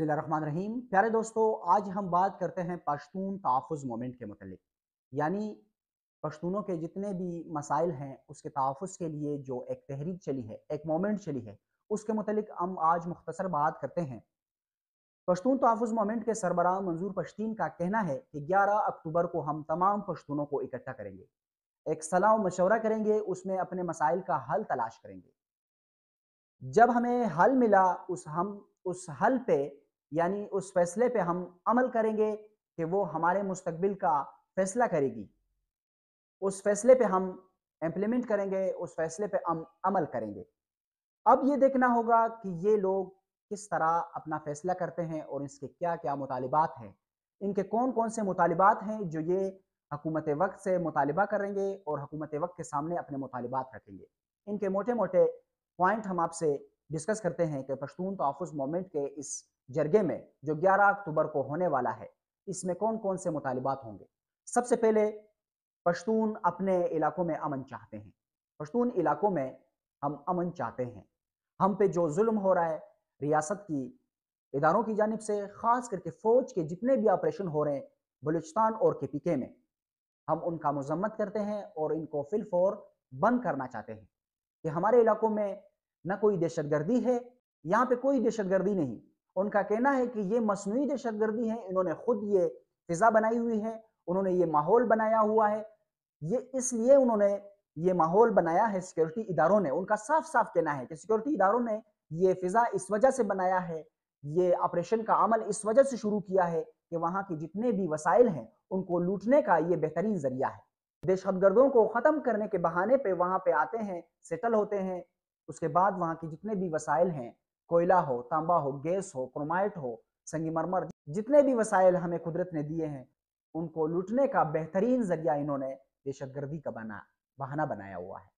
रहीम प्यारे दोस्तों आज हम बात करते हैं पश्तून तहफ़ मोमेंट के मतलब यानी पश्तूनों के जितने भी मसाइल हैं उसके तहफ़ के लिए जो एक तहरीक चली है एक मोमेंट चली है उसके मतलब हम आज मुख्तसर बात करते हैं पश्तून तहफ़ मोमेंट के सरबराह मंजूर पश्तीन का कहना है कि ग्यारह अक्टूबर को हम तमाम पश्तूनों को इकट्ठा करेंगे एक सलाह मशवरा करेंगे उसमें अपने मसाइल का हल तलाश करेंगे जब हमें हल मिला उस हम उस हल पे यानी उस फैसले पे हम अमल करेंगे कि वो हमारे मुस्तबिल का फैसला करेगी उस फैसले पे हम इम्प्लीमेंट करेंगे उस फैसले पे हम अमल करेंगे अब ये देखना होगा कि ये लोग किस तरह अपना फैसला करते हैं और इसके क्या क्या मुतालबात हैं इनके कौन कौन से मुतालबात हैं जो ये हकूमत वक्त से मुतालबा करेंगे और हकूमत वक्त के सामने अपने मुतालबात रखेंगे इनके मोटे मोटे पॉइंट हम आपसे डिस्कस करते हैं कि पश्तून तहफ़ मोमेंट के इस जरगे में जो 11 अक्टूबर को होने वाला है इसमें कौन कौन से मुतालबात होंगे सबसे पहले पश्तून अपने इलाकों में अमन चाहते हैं पश्तून इलाकों में हम अमन चाहते हैं हम पे जो जुल्म हो रहा है रियासत की इदारों की जानब से ख़ास करके फ़ौज के जितने भी ऑपरेशन हो रहे हैं बलूचिस्तान और के पी के में हम उनका मजम्मत करते हैं और इनको फिल फौर बंद करना चाहते हैं कि हमारे इलाकों में न कोई दहशत गर्दी है यहाँ पे कोई दहशत गर्दी नहीं उनका कहना है कि ये मसनू दहशतगर्दी है इन्होंने खुद ये फिजा बनाई हुई है उन्होंने ये माहौल बनाया हुआ है ये इसलिए उन्होंने ये माहौल बनाया है सिक्योरिटी इदारों ने उनका साफ साफ कहना है कि सिक्योरिटी इदारों ने ये फिजा इस वजह से बनाया है ये ऑपरेशन का अमल इस वजह से शुरू किया है कि वहाँ के जितने भी वसाइल हैं उनको लूटने का ये बेहतरीन जरिया है दहशतगर्दों को ख़त्म करने के बहाने पे वहाँ पे आते हैं सेटल होते हैं उसके बाद वहाँ के जितने भी वसाइल हैं कोयला हो तांबा हो गैस हो क्रोमाइट हो मरमर जितने भी वसाइल हमें कुदरत ने दिए हैं उनको लूटने का बेहतरीन जरिया इन्होंने दहशत गर्दी का बना बहाना बनाया हुआ है